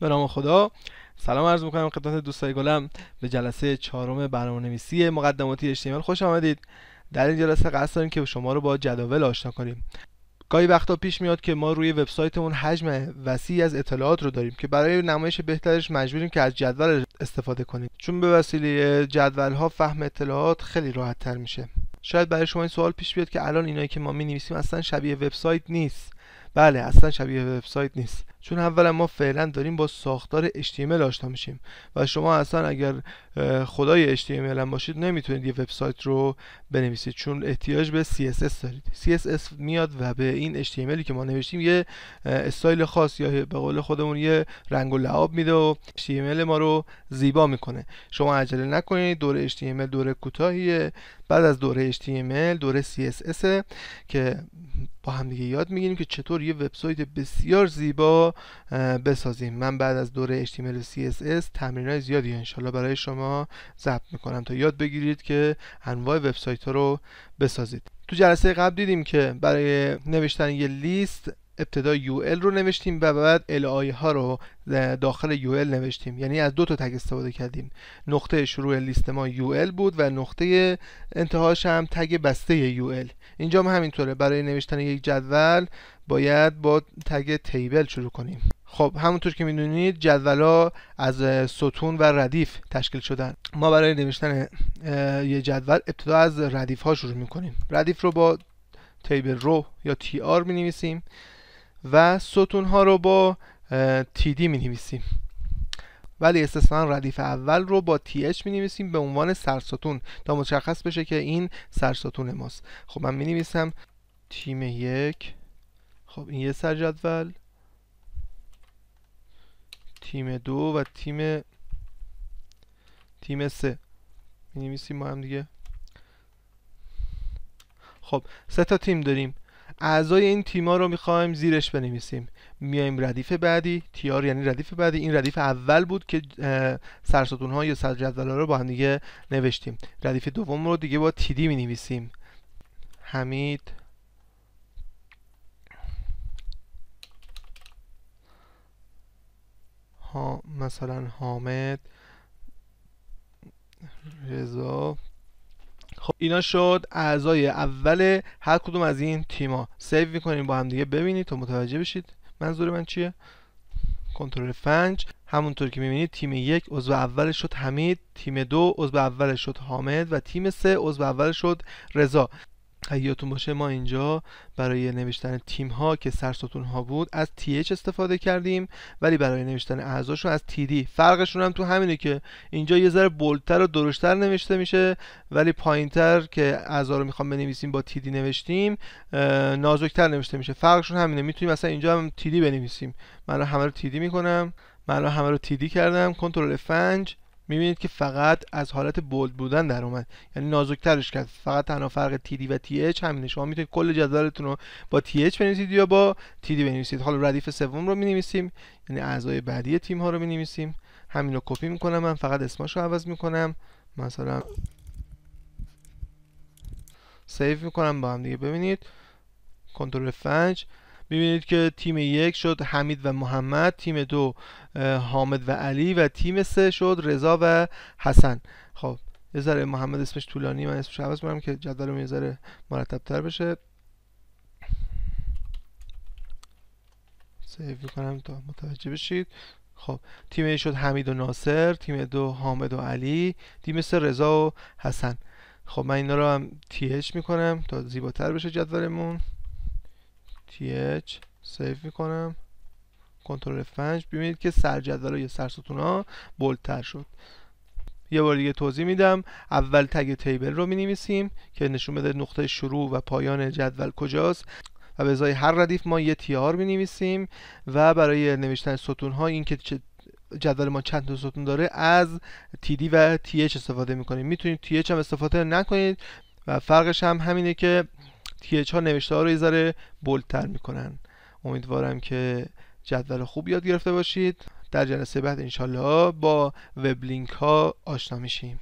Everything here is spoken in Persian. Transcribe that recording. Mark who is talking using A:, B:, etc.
A: به نام خدا سلام عرض میکنم خدمت دوستای گلم به جلسه چهارم برنامه نویسی مقدماتی HTML خوش آمدید در این جلسه قصد داریم که شما رو با جداول آشنا کنیم گاهی وقتا پیش میاد که ما روی وبسایتمون حجم وسیعی از اطلاعات رو داریم که برای نمایش بهترش مجبوریم که از جدول استفاده کنیم چون به وسیله جدول ها فهم اطلاعات خیلی راحت تر میشه شاید برای شما این سوال پیش بیاد که الان اینایی که ما می نویسیم اصلا شبیه وبسایت نیست بله اصلا شبیه وبسایت نیست چون اولا ما فعلا داریم با ساختار HTML آشنا میشیم و شما اصلا اگر خدای HTML هم باشید نمیتونید یه وبسایت رو بنویسید چون احتیاج به CSS دارید CSS میاد و به این HTMLی که ما نوشتیم یه استایل خاص یا به قول خودمون یه رنگ و لعاب میده و HTML ما رو زیبا میکنه شما عجله نکنید دوره HTML دوره کوتاهیه بعد از دوره HTML دوره CSS که با هم دیگه یاد میگیریم که چطور یه وبسایت بسیار زیبا بسازیم من بعد از دوره HTML و CSS تمرین های زیادی انشالله برای شما ضبط میکنم تا یاد بگیرید که انواع وبسایت ها رو بسازید تو جلسه قبل دیدیم که برای نوشتن یه لیست ابتدا یو رو نوشتیم و بعد ال ها رو داخل یو نوشتیم یعنی از دو تا تگ استفاده کردیم نقطه شروع لیست ما یو بود و نقطه انتهاش هم تگ بسته یو اینجا هم همینطوره برای نوشتن یک جدول باید با تگ تیبل شروع کنیم خب همونطور که میدونید جدول ها از ستون و ردیف تشکیل شدن ما برای نوشتن یه جدول ابتدا از ردیف ها شروع میکنیم ردیف رو با تیبل رو یا تی آر می نویسیم و ستون ها رو با تیدی می نویسیم ولی استثنا ردیف اول رو با تی اچ می نویسیم به عنوان سرستون تا مشخص بشه که این سرستون ماست خب من می نویسم تیم یک خب این یه سرجدول تیم دو و تیم تیم سه می نویسیم ما هم دیگه خب سه تا تیم داریم اعضای این تیما رو میخوایم زیرش بنویسیم میایم ردیف بعدی تیار یعنی ردیف بعدی این ردیف اول بود که سرستون ها یا سرجدول ها رو با هم دیگه نوشتیم ردیف دوم رو دیگه با تیدی می نویسیم حمید ها مثلا حامد رضا خب اینا شد اعضای اول هر کدوم از این تیما سیو میکنیم با هم دیگه ببینید تا متوجه بشید منظور من چیه کنترل فنج همونطور که میبینید تیم یک عضو اول شد حمید تیم دو عضو اول شد حامد و تیم سه عضو اول شد رضا حیاتون یادتون باشه ما اینجا برای نوشتن تیم ها که سرستون ها بود از TH استفاده کردیم ولی برای نوشتن اعضاشون از TD فرقشون هم تو همینه که اینجا یه ذره بولتر و درشتر نوشته میشه ولی پایینتر که اعضا رو میخوام بنویسیم با TD نوشتیم نازکتر نوشته میشه فرقشون همینه میتونیم مثلا اینجا هم TD بنویسیم من رو همه رو TD میکنم من رو همه رو TD کردم کنترل 5 میبینید که فقط از حالت بولد بودن در اومد یعنی نازکترش کرد فقط تنها فرق دی و تی اچ همینه شما میتونید کل جدولتون رو با اچ بنویسید یا با دی بنویسید حالا ردیف سوم رو مینویسیم یعنی اعضای بعدی تیم ها رو مینویسیم همین رو کپی میکنم من فقط اسمش رو عوض میکنم مثلا سیو میکنم با هم دیگه ببینید کنترل 5 میبینید که تیم یک شد حمید و محمد تیم دو حامد و علی و تیم سه شد رضا و حسن خب یه ذره محمد اسمش طولانی من اسمش عوض کنم که جدول یه ذره مرتب تر بشه سیو میکنم تا متوجه بشید خب تیم یک شد حمید و ناصر تیم دو حامد و علی تیم سه رضا و حسن خب من اینا رو هم تیهش میکنم تا زیباتر بشه جدولمون th سیف میکنم کنترل 5 ببینید که سرجدول یا سرستون ها بلتر شد یه بار دیگه توضیح میدم اول تگ تیبل رو می نویسیم که نشون بده نقطه شروع و پایان جدول کجاست و به ازای هر ردیف ما یه تیار می نویسیم و برای نوشتن ستون ها این که جدول ما چند تا ستون داره از TD و TH استفاده میکنیم میتونید TH هم استفاده نکنید و فرقش هم همینه که TH ها نوشته ها رو یه ذره میکنن امیدوارم که جدول خوب یاد گرفته باشید در جلسه بعد انشالله با وب لینک ها آشنا میشیم